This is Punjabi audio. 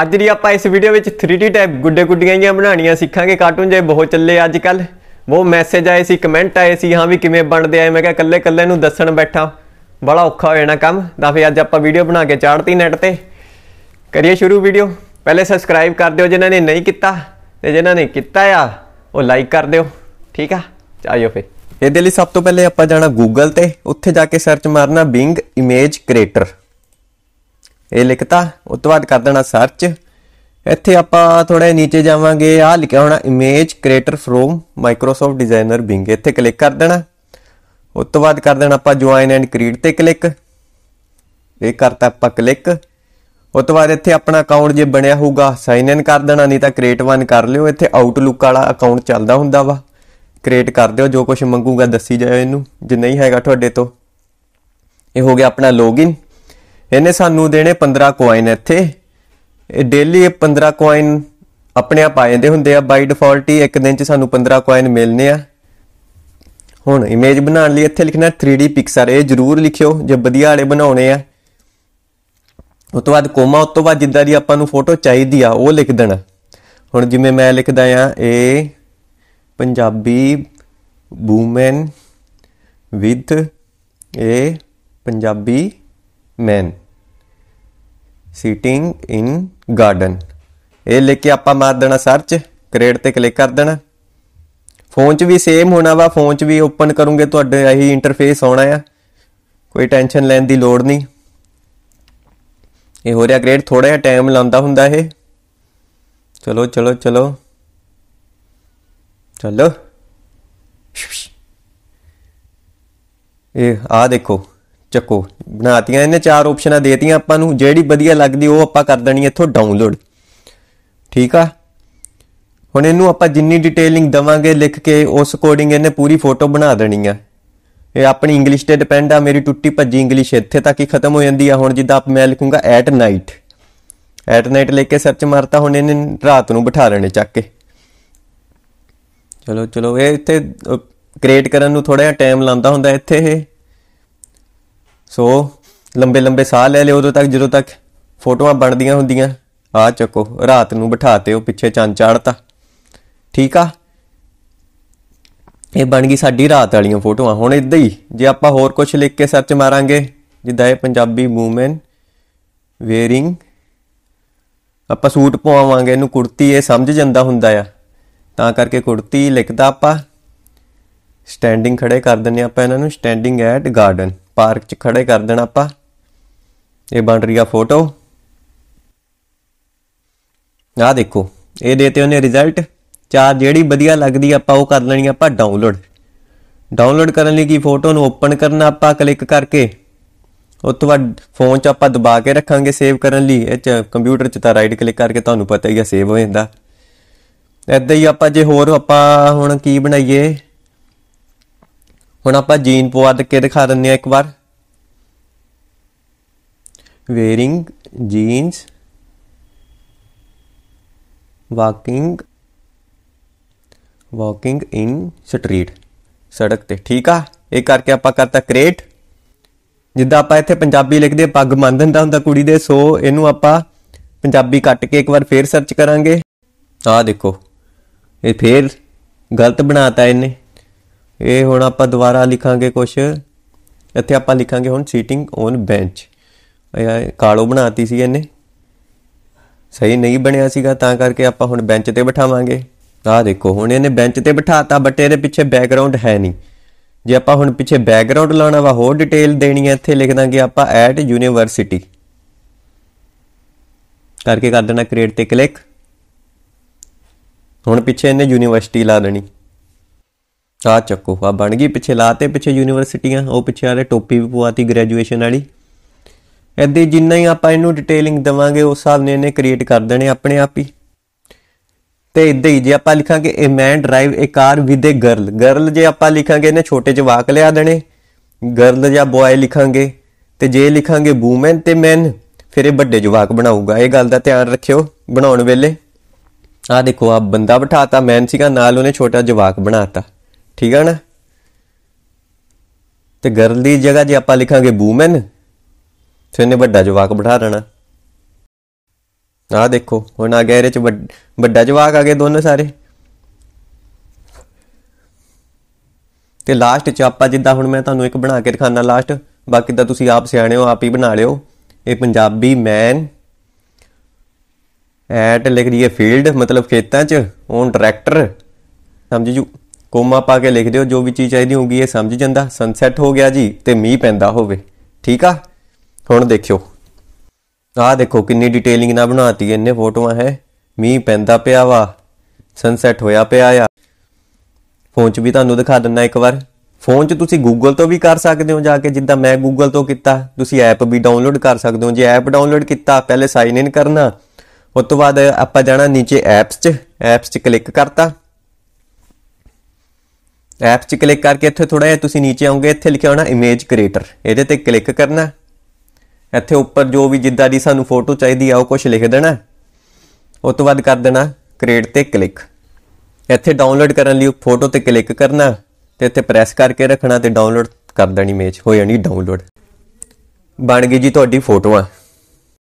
ਅੱਜ ਦੀ ਆਪਾਂ ਇਸ ਵੀਡੀਓ ਵਿੱਚ 3D ਟਾਈਪ ਗੁੱਡੇ ਗੁੱਡੀਆਂ ਹੀ ਬਣਾਣੀਆਂ ਸਿੱਖਾਂਗੇ ਕਾਰਟੂਨ ਜੇ ਬਹੁਤ ਚੱਲੇ ਅੱਜ ਕੱਲ ਉਹ ਮੈਸੇਜ ਆਏ ਸੀ ਕਮੈਂਟ ਆਏ ਸੀ ਹਾਂ ਵੀ ਕਿਵੇਂ ਬਣਦੇ ਆਏ ਮੈਂ ਕਿਹਾ ਕੱਲੇ ਕੱਲੇ ਨੂੰ ਦੱਸਣ ਬੈਠਾ ਬੜਾ ਔਖਾ ਹੋ ਜਾਣਾ ਕੰਮ ਤਾਂ ਫੇ ਅੱਜ ਆਪਾਂ ਵੀਡੀਓ ਬਣਾ ਕੇ ਚਾੜਤੀ ਨੈਟ ਤੇ ਕਰੀਏ ਸ਼ੁਰੂ ਵੀਡੀਓ ਪਹਿਲੇ ਸਬਸਕ੍ਰਾਈਬ ਕਰ ਦਿਓ ਜਿਨ੍ਹਾਂ ਨੇ ਨਹੀਂ ਕੀਤਾ ਤੇ ਜਿਨ੍ਹਾਂ ਨੇ ਕੀਤਾ ਆ ਉਹ ਲਾਈਕ ਕਰ ਦਿਓ ਠੀਕ ਆ ਚਾਹੀਓ ਫੇ ਇਹਦੇ ਲਈ ਸਭ ਤੋਂ ਪਹਿਲੇ ਆਪਾਂ ਜਾਣਾ ਗੂਗਲ ਤੇ ਉੱਥੇ ਜਾ ਕੇ ਸਰਚ ਮਾਰਨਾ ਬਿੰਗ ਇਮੇਜ ਕ੍ਰੀਏਟਰ ਇਹ ਲਿਖਤਾ ਉਸ ਤੋਂ ਬਾਅਦ ਕਰ ਦੇਣਾ ਸਰਚ ਇੱਥੇ ਆਪਾਂ ਥੋੜਾ ਨੀਚੇ ਜਾਵਾਂਗੇ ਆ ਲਿਖਿਆ ਹੋਣਾ image creator from Microsoft Designer Bing ਇੱਥੇ ਕਲਿੱਕ ਕਰ ਦੇਣਾ ਉਸ ਤੋਂ ਬਾਅਦ ਕਰ ਦੇਣਾ ਆਪਾਂ ਜੁਆਇਨ ਐਂਡ ਕ੍ਰੀਏਟ ਤੇ ਕਲਿੱਕ ਇਹ ਕਰਤਾ ਆਪਾਂ ਕਲਿੱਕ ਉਸ ਤੋਂ ਬਾਅਦ ਇੱਥੇ ਆਪਣਾ ਅਕਾਊਂਟ ਜੇ ਬਣਿਆ ਹੋਊਗਾ ਸਾਈਨ ਇਨ ਕਰ ਦੇਣਾ ਨਹੀਂ ਤਾਂ ਕ੍ਰੀਏਟ ਵਨ ਕਰ ਲਿਓ ਇੱਥੇ ਆਊਟਲੁੱਕ ਵਾਲਾ ਅਕਾਊਂਟ ਚੱਲਦਾ ਹੁੰਦਾ ਵਾ ਕ੍ਰੀਏਟ ਕਰ ਦਿਓ ਜੋ ਕੁਝ ਮੰਗੂਗਾ ਦੱਸੀ ਜਾਇਓ ਇਹਨੂੰ ਜੇ ਨਹੀਂ ਹੈਗਾ ਤੁਹਾਡੇ ਤੋਂ ਇਹ ਹੋ ਗਿਆ ਆਪਣਾ ਲੌਗਇਨ ਇਹਨੇ ਸਾਨੂੰ ਦੇਣੇ 15 ਕੋਇਨ ਇੱਥੇ ਇਹ ਡੇਲੀ 15 ਕੋਇਨ ਆਪਣੇ ਆਪ ਆ ਜਾਂਦੇ ਹੁੰਦੇ ਆ ਬਾਈ ਡਿਫਾਲਟ ਹੀ ਇੱਕ ਦਿਨ 'ਚ ਸਾਨੂੰ 15 ਕੋਇਨ ਮਿਲਨੇ ਆ ਹੁਣ ਇਮੇਜ ਬਣਾਉਣ ਲਈ ਇੱਥੇ ਲਿਖਣਾ 3D ਪਿਕਸਰ ਇਹ ਜ਼ਰੂਰ ਲਿਖਿਓ ਜੇ ਵਧੀਆ ਵਾਲੇ ਬਣਾਉਣੇ ਆ ਉਸ ਤੋਂ ਬਾਅਦ ਕੋਮਾ ਉਸ ਤੋਂ ਬਾਅਦ ਜਿੱਦਾਂ ਦੀ ਆਪਾਂ ਨੂੰ ਫੋਟੋ ਚਾਹੀਦੀ ਆ ਉਹ ਲਿਖ ਦੇਣਾ ਹੁਣ ਜਿਵੇਂ ਮੈਂ ਲਿਖਦਾ ਆ ਇਹ ਪੰਜਾਬੀ ਵੂਮਨ ਵਿਦ ਇਹ Punjabi man sitting in garden ਇਹ ਲਿਖ ਕੇ ਆਪਾਂ ਮਾਰ ਦੇਣਾ ਸਰਚ ਕ੍ਰੀਏਟ ਤੇ ਕਲਿੱਕ ਕਰ ਦੇਣਾ ਫੋਨ 'ਚ ਵੀ ਸੇਮ ਹੋਣਾ ਵਾ ਫੋਨ 'ਚ ਵੀ ਓਪਨ ਕਰੋਗੇ ਤੁਹਾਡੇ ਇਹੀ ਇੰਟਰਫੇਸ ਆਉਣਾ ਆ ਕੋਈ ਟੈਨਸ਼ਨ ਲੈਣ ਦੀ ਲੋੜ ਨਹੀਂ ਇਹ ਹੋ ਰਿਹਾ ਗ੍ਰੇਡ ਥੋੜਾ ਜਿਹਾ ਟਾਈਮ ਲਾਉਂਦਾ ਹੁੰਦਾ ਇਹ ਚਲੋ ਚਲੋ ਚਲੋ ਚਲੋ ਇਹ ਆ ਦੇਖੋ ਚੱਕੋ ਬਣਾਤੀਆਂ ਇਹਨੇ ਚਾਰ ਆਪਸ਼ਨਾਂ ਦੇਤੀਆਂ ਆਪਾਂ ਨੂੰ ਜਿਹੜੀ ਵਧੀਆ ਲੱਗਦੀ ਉਹ ਆਪਾਂ ਕਰ ਦੇਣੀ ਇੱਥੋਂ ਡਾਊਨਲੋਡ ਠੀਕ ਆ ਹੁਣ ਇਹਨੂੰ ਆਪਾਂ ਜਿੰਨੀ ਡਿਟੇਲਿੰਗ ਦਵਾਂਗੇ ਲਿਖ ਕੇ ਉਸ ਅਕੋਰਡਿੰਗ ਇਹਨੇ ਪੂਰੀ ਫੋਟੋ ਬਣਾ ਦੇਣੀ ਆ ਇਹ ਆਪਣੀ ਇੰਗਲਿਸ਼ ਤੇ ਡਿਪੈਂਡ ਆ ਮੇਰੀ ਟੁੱਟੀ ਭੱਜੀ ਇੰਗਲਿਸ਼ ਇੱਥੇ ਤੱਕ ਹੀ ਖਤਮ ਹੋ ਜਾਂਦੀ ਆ ਹੁਣ ਜਿੱਦਾਂ ਆਪ ਮੈਂ ਲਿਖੂੰਗਾ ਐਟ ਨਾਈਟ ਐਟ ਨਾਈਟ ਲਿਖ ਕੇ ਸਰਚ ਮਾਰਤਾ ਹੁਣ ਇਹਨੇ ਰਾਤ ਨੂੰ ਬਿਠਾ ਲੈਣੇ ਚੱਕ ਕੇ ਚਲੋ ਚਲੋ ਇਹ ਇੱਥੇ ਕ੍ਰੀਏਟ ਕਰਨ ਨੂੰ ਥੋੜਾ ਜਿਹਾ ਟਾਈਮ ਲਾਂਦਾ ਹੁੰਦਾ ਇੱਥੇ ਇਹ ਸੋ ਲੰਬੇ ਲੰਬੇ ਸਾਹ ਲੈ ਲਿਓ ਉਦੋਂ ਤੱਕ ਜਦੋਂ ਤੱਕ ਫੋਟੋਆਂ ਬਣਦੀਆਂ ਹੁੰਦੀਆਂ ਆ ਚੱਕੋ ਰਾਤ ਨੂੰ ਬਿਠਾਤੇ ਉਹ ਪਿੱਛੇ ਚੰਨ ਚੜਤਾ ਠੀਕ ਆ ਇਹ ਬਣ ਗਈ ਸਾਡੀ ਰਾਤ ਵਾਲੀਆਂ ਫੋਟੋਆਂ ਹੁਣ ਇਦਾਂ ਹੀ ਜੇ ਆਪਾਂ ਹੋਰ ਕੁਝ ਲਿਖ ਕੇ ਸਰਚ ਮਾਰਾਂਗੇ ਜਿੱਦਾਂ ਇਹ ਪੰਜਾਬੀ ਵੂਮਨ ਵੇਅਰਿੰਗ ਆਪਾਂ ਸੂਟ ਪਵਾਵਾਂਗੇ ਇਹਨੂੰ ਕੁੜਤੀ ਇਹ ਸਮਝ ਜਾਂਦਾ ਹੁੰਦਾ ਆ ਤਾਂ ਕਰਕੇ ਕੁੜਤੀ ਲਿਖਦਾ ਆਪਾਂ ਸਟੈਂਡਿੰਗ ਖੜੇ ਕਰ ਦਿੰਨੇ ਆਪਾਂ ਇਹਨਾਂ ਨੂੰ ਸਟੈਂਡਿੰਗ ਐਟ ਗਾਰਡਨ ਪਾਰਕ 'ਚ ਖੜੇ ਕਰ ਦੇਣਾ ਆਪਾਂ ਇਹ ਬਣ ਰਹੀ ਆ ਫੋਟੋ ਆ ਦੇਖੋ ਇਹ ਦੇਤੇ ਉਹਨੇ ਰਿਜ਼ਲਟ ਚਾਰ ਜਿਹੜੀ ਵਧੀਆ ਲੱਗਦੀ ਆਪਾਂ ਉਹ ਕਰ ਲੈਣੀ ਆਪਾਂ ਡਾਊਨਲੋਡ ਡਾਊਨਲੋਡ ਕਰਨ ਲਈ ਕੀ ਫੋਟੋ ਨੂੰ ਓਪਨ ਕਰਨਾ ਆਪਾਂ ਕਲਿੱਕ ਕਰਕੇ ਉਸ ਤੋਂ ਬਾਅਦ ਫੋਨ 'ਚ ਆਪਾਂ ਦਬਾ ਕੇ ਰੱਖਾਂਗੇ ਸੇਵ ਕਰਨ ਲਈ ਇਹ 'ਚ ਕੰਪਿਊਟਰ 'ਚ ਤਾਂ ਰਾਈਟ ਕਲਿੱਕ ਕਰਕੇ ਤੁਹਾਨੂੰ ਪਤਾ ਹੀ ਆ ਸੇਵ ਹੋ ਜਾਂਦਾ ਐਦਾਂ ਹੀ ਆਪਾਂ ਜੇ ਹੋਰ ਆਪਾਂ ਹੁਣ ਕੀ ਬਣਾਈਏ ਹੁਣ ਆਪਾਂ ਜੀਨ ਪਵਾਦ ਕੇ ਦਿਖਾ ਦਿੰਦੇ ਆ ਇੱਕ ਵਾਰ wearing jeans walking walking in street ਸੜਕ ਤੇ ਠੀਕ ਆ ਇਹ ਕਰਕੇ ਆਪਾਂ ਕਰਤਾ ਕ੍ਰੀਏਟ ਜਿੱਦਾਂ ਆਪਾਂ ਇੱਥੇ ਪੰਜਾਬੀ ਲਿਖਦੇ ਪੱਗ ਮੰਨ ਦਾ ਹੁੰਦਾ ਕੁੜੀ ਦੇ ਸੋ ਇਹਨੂੰ ਆਪਾਂ ਪੰਜਾਬੀ ਕੱਟ ਕੇ ਇੱਕ ਵਾਰ ਫੇਰ ਸਰਚ ਕਰਾਂਗੇ ਆ ਦੇਖੋ ਇਹ ਫੇਰ ਗਲਤ ਬਣਾਤਾ ਇਹਨੇ ਇਹ ਹੁਣ ਆਪਾਂ ਦੁਬਾਰਾ ਲਿਖਾਂਗੇ ਕੁਝ ਇੱਥੇ ਆਪਾਂ ਲਿਖਾਂਗੇ ਹੁਣ ਸੀਟਿੰਗ ਔਨ ਬੈਂਚ ਕਾਲੋ ਬਣਾਤੀ ਸੀ ਇਹਨੇ ਸਹੀ ਨਹੀਂ ਬਣਿਆ ਸੀਗਾ ਤਾਂ ਕਰਕੇ ਆਪਾਂ ਹੁਣ ਬੈਂਚ ਤੇ ਬਿਠਾਵਾਂਗੇ ਆ ਦੇਖੋ ਹੁਣ ਇਹਨੇ ਬੈਂਚ ਤੇ ਬਿਠਾਤਾ ਬੱਟੇ ਦੇ ਪਿੱਛੇ ਬੈਕਗ੍ਰਾਉਂਡ ਹੈ ਨਹੀਂ ਜੇ ਆਪਾਂ ਹੁਣ ਪਿੱਛੇ ਬੈਕਗ੍ਰਾਉਂਡ ਲਾਣਾ ਵਾ ਹੋਰ ਡਿਟੇਲ ਦੇਣੀ ਹੈ ਇੱਥੇ ਲਿਖ ਦਾਂਗੇ ਆਪਾਂ ਐਟ ਯੂਨੀਵਰਸਿਟੀ ਕਰਕੇ ਕਰ ਦੇਣਾ ਕ੍ਰੀਏਟ ਤੇ ਕਲਿੱਕ ਹੁਣ ਪਿੱਛੇ ਇਹਨੇ ਯੂਨੀਵਰਸਿਟੀ ਲਾ ਦੇਣੀ ਆ ਚੱਕੋ ਆ ਬਣ ਗਈ ਪਿੱਛੇ ਲਾਤੇ ਪਿੱਛੇ ਯੂਨੀਵਰਸਿਟੀਆਂ ਉਹ ਪਿੱਛੇ ਵਾਲੇ ਟੋਪੀ ਵੀ ਪਵਾਤੀ ਗ੍ਰੈਜੂਏਸ਼ਨ ਵਾਲੀ ਐਦੇ ਜਿੰਨਾ ਹੀ ਆਪਾਂ ਇਹਨੂੰ ਡਿਟੇਲਿੰਗ ਦਵਾਂਗੇ ਉਸ ਹਿਸਾਬ ਨੇ ਇਹਨੇ ਕ੍ਰੀਏਟ ਕਰ ਦੇਣੇ ਆਪਣੇ ਆਪ ਹੀ ਤੇ ਇਦਾਂ ਹੀ ਜੇ ਆਪਾਂ ਲਿਖਾਂਗੇ a man drive a car with a girl girl ਜੇ ਆਪਾਂ ਲਿਖਾਂਗੇ ਇਹਨੇ ਛੋਟੇ ਜਿਹਾ ਵਾਕ ਲਿਆ ਦੇਣੇ ਗਰਲ ਜਾਂ ਬॉय ਲਿਖਾਂਗੇ ਤੇ ਜੇ ਲਿਖਾਂਗੇ ਵੂਮਨ ਤੇ ਮੈਨ ਫਿਰ ਇਹ ਵੱਡੇ ਜਵਾਕ ਬਣਾਊਗਾ ਇਹ ਗੱਲ ਦਾ ਧਿਆਨ ਰੱਖਿਓ ਬਣਾਉਣ ਵੇਲੇ ਆ ਦੇਖੋ ਆ ਬੰਦਾ ਬਿਠਾਤਾ ਮੈਨ ਸੀਗਾ ਨਾਲ ਉਹਨੇ ਛੋਟਾ ਜਵਾਕ ਬਣਾਤਾ ਠੀਕ ਹੈ ਨਾ ਤੇ ਗਰਲ ਦੀ ਜਗ੍ਹਾ ਜੇ ਆਪਾਂ ਲਿਖਾਂਗੇ ਵੂਮਨ ਫਿਰ ਨੇ ਵੱਡਾ ਜਵਾਕ ਬਿਠਾ ਦੇਣਾ ਆ ਦੇਖੋ ਹੁਣ ਆ ਗਏ ਚ ਵੱਡਾ ਜਵਾਕ ਆ ਗਏ ਦੋਨੇ ਸਾਰੇ ਤੇ ਲਾਸਟ ਚ ਆਪਾਂ ਜਿੱਦਾਂ ਹੁਣ ਮੈਂ ਤੁਹਾਨੂੰ ਇੱਕ ਬਣਾ ਕੇ ਦਿਖਾਣਾ ਲਾਸਟ ਬਾਕੀ ਤਾਂ ਤੁਸੀਂ ਆਪ ਸਿਆਣੇ ਹੋ ਆਪ ਹੀ ਬਣਾ ਲਿਓ ਇਹ ਪੰਜਾਬੀ ਮੈਨ ਐਟ ਲਿਖ ਦਈਏ ਫੀਲਡ ਮਤਲਬ ਖੇਤਾਂ 'ਚ ਓਨ ਟਰੈਕਟਰ ਸਮਝ ਜੂ ਕੋਮਾ ਪਾ ਕੇ ਲਿਖ ਦਿਓ ਜੋ ਵੀ ਚੀਜ਼ ਚਾਹੀਦੀ ਹੋਊਗੀ ਇਹ ਸਮਝ ਜਾਂਦਾ ਸਨਸੈਟ ਹੋ ਗਿਆ ਜੀ ਤੇ ਮੀਂਹ ਪੈਂਦਾ ਹੋਵੇ ਠੀਕ ਆ ਹੁਣ ਦੇਖਿਓ ਆਹ ਦੇਖੋ ਕਿੰਨੀ ਡਿਟੇਲਿੰਗ ਨਾਲ ਬਣਾਤੀ ਇਹਨੇ ਫੋਟੋਆਂ ਹੈ ਮੀਂਹ ਪੈਂਦਾ ਪਿਆ ਵਾ ਸਨਸੈਟ ਹੋਇਆ ਪਿਆ ਆ ਫੋਨ 'ਚ ਵੀ ਤੁਹਾਨੂੰ ਦਿਖਾ ਦਿੰਨਾ ਇੱਕ ਵਾਰ ਫੋਨ 'ਚ ਤੁਸੀਂ ਗੂਗਲ ਤੋਂ ਵੀ ਕਰ ਸਕਦੇ ਹੋ ਜਾ ਕੇ ਜਿੱਦਾਂ ਮੈਂ ਗੂਗਲ ਤੋਂ ਕੀਤਾ ਤੁਸੀਂ ਐਪ ਵੀ ਡਾਊਨਲੋਡ ਕਰ ਸਕਦੇ ਹੋ ਜੇ ਐਪ ਡਾਊਨਲੋਡ ਕੀਤਾ ਪਹਿਲੇ ਸਾਈਨ ਇਨ ਕਰਨਾ ਉਸ ਤੋਂ ਬਾਅਦ ਆਪਾਂ ਜਾਣਾ ਨੀਚੇ ਐਪਸ 'ਚ ਐਪਸ 'ਚ ਕਲਿੱਕ ਕਰਤਾ ਐਪ 'ਚ ਕਲਿੱਕ ਕਰਕੇ ਇੱਥੇ ਥੋੜਾ ਜਿਹਾ ਤੁਸੀਂ نیچے ਆਉਂਗੇ ਇੱਥੇ ਲਿਖਿਆ ਹੋਣਾ ਇਮੇਜ ਕ੍ਰੀਏਟਰ ਇਹਦੇ ਤੇ ਕਲਿੱਕ ਕਰਨਾ ਇੱਥੇ ਉੱਪਰ ਜੋ ਵੀ ਜਿੱਦਾਂ ਦੀ ਸਾਨੂੰ ਫੋਟੋ ਚਾਹੀਦੀ ਆ ਉਹ ਕੁਝ ਲਿਖ ਦੇਣਾ ਉਸ ਤੋਂ ਬਾਅਦ ਕਰ ਦੇਣਾ ਕ੍ਰੀਏਟ ਤੇ ਕਲਿੱਕ ਇੱਥੇ ਡਾਊਨਲੋਡ ਕਰਨ ਲਈ ਫੋਟੋ ਤੇ ਕਲਿੱਕ ਕਰਨਾ ਤੇ ਇੱਥੇ ਪ੍ਰੈਸ ਕਰਕੇ ਰੱਖਣਾ ਤੇ ਡਾਊਨਲੋਡ ਕਰ ਦੇਣੀ ਇਮੇਜ ਹੋ ਜਾਣੀ ਡਾਊਨਲੋਡ ਬਣ ਗਈ ਜੀ ਤੁਹਾਡੀ ਫੋਟੋਆਂ